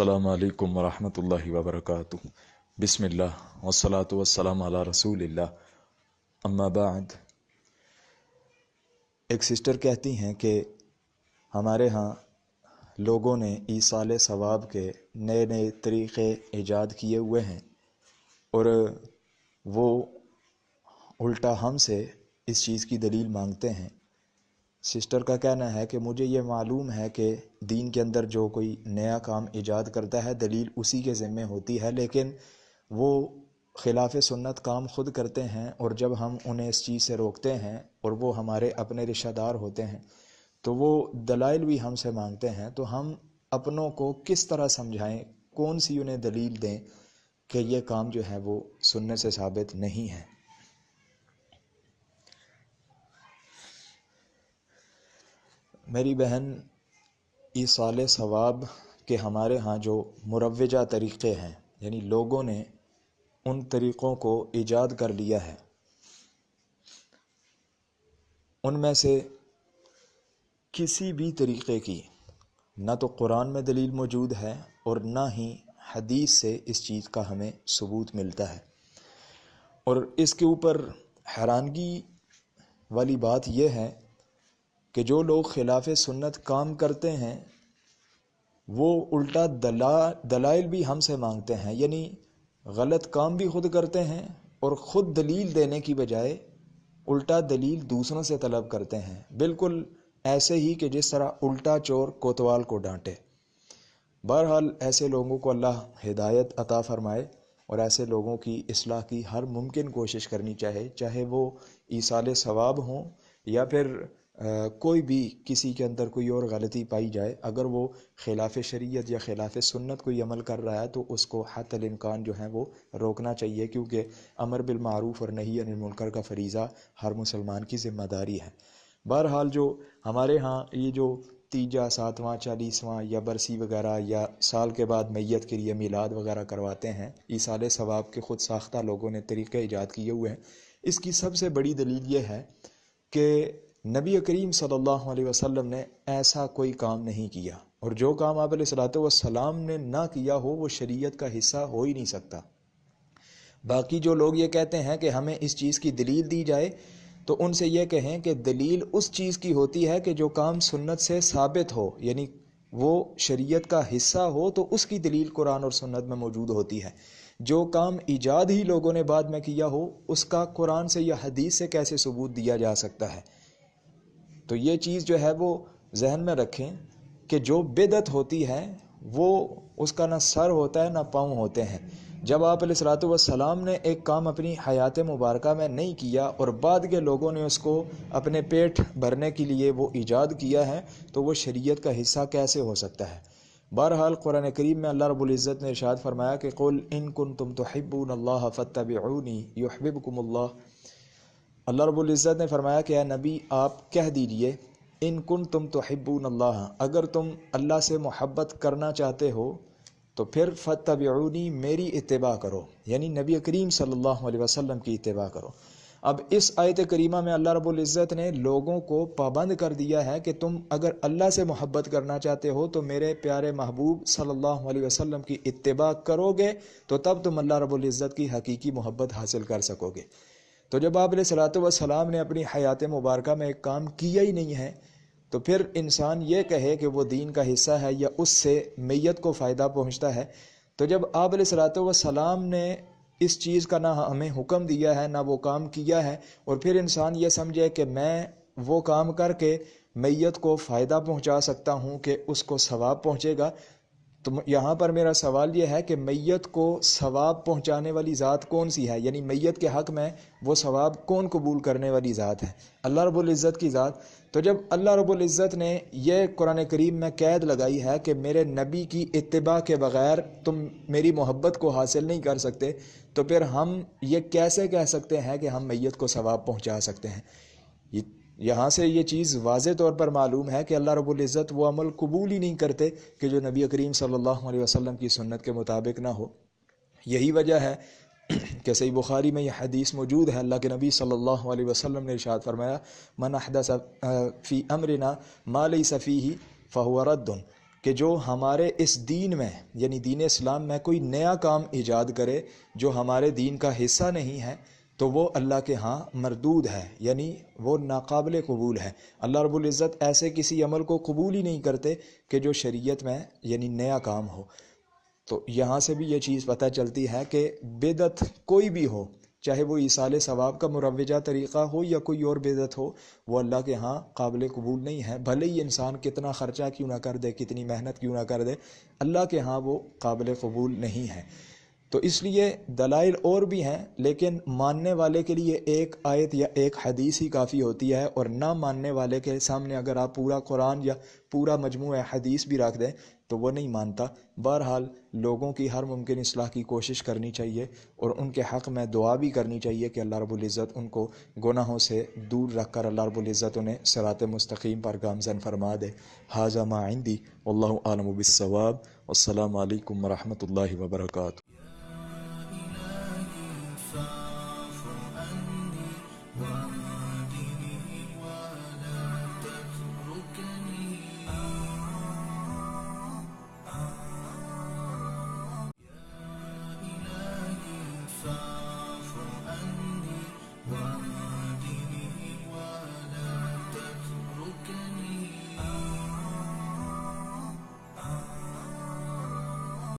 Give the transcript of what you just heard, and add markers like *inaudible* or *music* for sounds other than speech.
अल्लाम वरहमल वबरक बसमिल्ल वसलात वसलाम रसूल अम्माबाद एक सिस्टर कहती हैं कि हमारे यहाँ लोगों ने ईसाल सवाब के नए नए तरीक़े ईजाद किए हुए हैं और वो उल्टा हमसे इस चीज़ की दलील मांगते हैं सिस्टर का कहना है कि मुझे ये मालूम है कि दीन के अंदर जो कोई नया काम ईजाद करता है दलील उसी के ज़िम्मे होती है लेकिन वो खिलाफ सुन्नत काम खुद करते हैं और जब हम उन्हें इस चीज़ से रोकते हैं और वो हमारे अपने रिश्तेदार होते हैं तो वो दलाइल भी हमसे मांगते हैं तो हम अपनों को किस तरह समझाएं कौन सी उन्हें दलील दें कि ये काम जो है वो सुनने से साबित नहीं है मेरी बहन ईसाल सवाब के हमारे यहाँ जो मुरवजा तरीक़े हैं यानी लोगों ने उन तरीक़ों को ईजाद कर लिया है उनमें से किसी भी तरीक़े की ना तो कुरान में दलील मौजूद है और ना ही हदीस से इस चीज़ का हमें सबूत मिलता है और इसके ऊपर हैरानगी वाली बात यह है कि जो लोग खिलाफ सुन्नत काम करते हैं वो उल्टा दला दलाइल भी हमसे मांगते हैं यानी गलत काम भी खुद करते हैं और ख़ुद दलील देने की बजाय उल्टा दलील दूसरों से तलब करते हैं बिल्कुल ऐसे ही कि जिस तरह उल्टा चोर कोतवाल को डांटे बहरहाल ऐसे लोगों को अल्लाह हिदायत अता फ़रमाए और ऐसे लोगों की असलाह की हर मुमकिन कोशिश करनी चाहे चाहे वो ईसाल सवाब हों या फिर कोई भी किसी के अंदर कोई और गलती पाई जाए अगर वो खिलाफ शरीयत या खिलाफ सुन्नत कोई अमल कर रहा है तो उसको हतमकान इम्कान जो है वो रोकना चाहिए क्योंकि अमर बिलमूफ़ और नहीं मुनकर का फरीज़ा हर मुसलमान की ज़िम्मेदारी है बहरहाल जो हमारे यहाँ ये जो तीजा सातवां चालीसवां या बरसी वगैरह या साल के बाद मैत के लिए मिलाद वगैरह करवाते हैं ईसाल सवाब के खुद साख्ता लोगों ने तरीक़े ईजाद किए हुए हैं इसकी सबसे बड़ी दलील ये है कि नबी करीम सल्लल्लाहु अलैहि वसल्लम ने ऐसा कोई काम नहीं किया और जो काम आप सलाम ने ना किया हो वो शरीयत का हिस्सा हो ही नहीं सकता बाकी जो लोग ये कहते हैं कि हमें इस चीज़ की दलील दी जाए तो उनसे ये कहें कि दलील उस चीज़ की होती है कि जो काम सुन्नत से साबित हो यानी वो शरीयत का हिस्सा हो तो उसकी दलील कुरान और सुन्नत में मौजूद होती है जो काम ईजाद ही लोगों ने बाद में किया हो उसका कुरान से या हदीस से कैसे सबूत दिया जा सकता है तो ये चीज़ जो है वो जहन में रखें कि जो बेदत होती है वो उसका ना सर होता है ना पाँव होते हैं जब आप सलाम ने एक काम अपनी हयात मुबारक में नहीं किया और बाद के लोगों ने उसको अपने पेट भरने के लिए वो ईजाद किया है तो वो शरीयत का हिस्सा कैसे हो सकता है बहरहाल कुरान करीम में अल्लाह रबुल्ज़त ने इशाद फरमाया कि कुल इन कुन तुम तो हिब्बून फ़तबनी कुमल्ला अल्लाह रबुल्ज़त ने फरमाया कि नबी आप कह दीजिए इन कन तुम तो हिब्बून अगर तुम अल्लाह से मोहब्बत करना चाहते हो तो फिर फ़तबनी मेरी इतबा करो यानी नबी करीम सल्ला वसम की इतबा करो अब इस आयत करीमा में अल्लाह रबुल्ज़त ने लोगों को पाबंद कर दिया है कि तुम अगर अल्लाह से मोहब्बत करना चाहते हो तो मेरे प्यारे महबूब सल्लल्लाहु अलैहि वसल्लम की इतबा करोगे तो तब तुम अल्लाह रबुल्ज़त की हकीकी मोहब्बत हासिल कर सकोगे तो जब आप सलात वसलाम ने अपनी हयात मुबारक में एक काम किया ही नहीं है तो फिर इंसान ये कहे कि वो दीन का हिस्सा है या उससे मैत को फ़ायदा पहुँचता है तो जब आप सलात वसलाम ने इस चीज़ का ना हमें हुक्म दिया है ना वो काम किया है और फिर इंसान ये समझे कि मैं वो काम करके मैत को फ़ायदा पहुँचा सकता हूँ कि उसको सवाब पहुँचेगा तो यहाँ पर मेरा सवाल यह है कि मैत को सवाब पहुँचाने वाली ज़ात कौन सी है यानी मैयत के हक़ में वो सवाब कौन कबूल करने वाली ज़ात है अल्लाह रब्ज़त की ज़ात तो जब अल्लाह रब्ज़त ने यह कुरान करीम में कैद लगाई है कि मेरे नबी की इतबा के बग़ैर तुम मेरी मोहब्बत को हासिल नहीं कर सकते तो फिर हम ये कैसे कह सकते हैं कि हम मैत को सवाब पहुँचा सकते हैं यहाँ से ये चीज़ वाज तौर पर मालूम है कि अल्लाह रबुल्ज़त वो अमल कबूल ही नहीं करते कि जो नबी करीम सल्लल्लाहु अलैहि वसल्लम की सुन्नत के मुताबिक ना हो यही वजह है *clears throat* कि सही बुखारी में यह हदीस मौजूद है अल्लाह के नबी सल्लल्लाहु अलैहि वसल्लम ने इरशाद फरमाया मन अहदा फ़ी अमरना माल सफ़ी ही फ़हुरदन कि जो हमारे इस दीन में यानी दीन इस्लाम में कोई नया काम ईजाद करे जो हमारे दीन का हिस्सा नहीं है तो वो अल्लाह के यहाँ मरदूद है यानी वो नाकबिल कबूल है अल्लाह रबुल्ज़त ऐसे किसी अमल को कबूल ही नहीं करते कि जो शरीयत में यानी नया काम हो तो यहाँ से भी ये चीज़ पता चलती है कि बेदत कोई भी हो चाहे वो ईसाल सवाब का मुरवजा तरीक़ा हो या कोई और बेदत हो वो अल्लाह के यहाँ काबिल कबूल नहीं है भले ही इंसान कितना ख़र्चा क्यों ना कर दे कितनी मेहनत क्यों ना कर दे अल्लाह के यहाँ वो काबिल कबूल नहीं है तो इसलिए दलाइल और भी हैं लेकिन मानने वाले के लिए एक आयत या एक हदीस ही काफ़ी होती है और ना मानने वाले के सामने अगर आप पूरा कुरान या पूरा मजमू हदीस भी रख दें तो वो नहीं मानता बहरहाल लोगों की हर मुमकिन असलाह की कोशिश करनी चाहिए और उनके हक़ में दुआ भी करनी चाहिए कि अल्लाह रबुल्ज़त उनको गुनाहों से दूर रख कर अल्लाह रबुल्ज़त उन्हें सरात मस्तकीम पर गामजन फरमा दे हाजा माइंदी अल्लाम बिसवाब अल्लाम वरहमल वर्का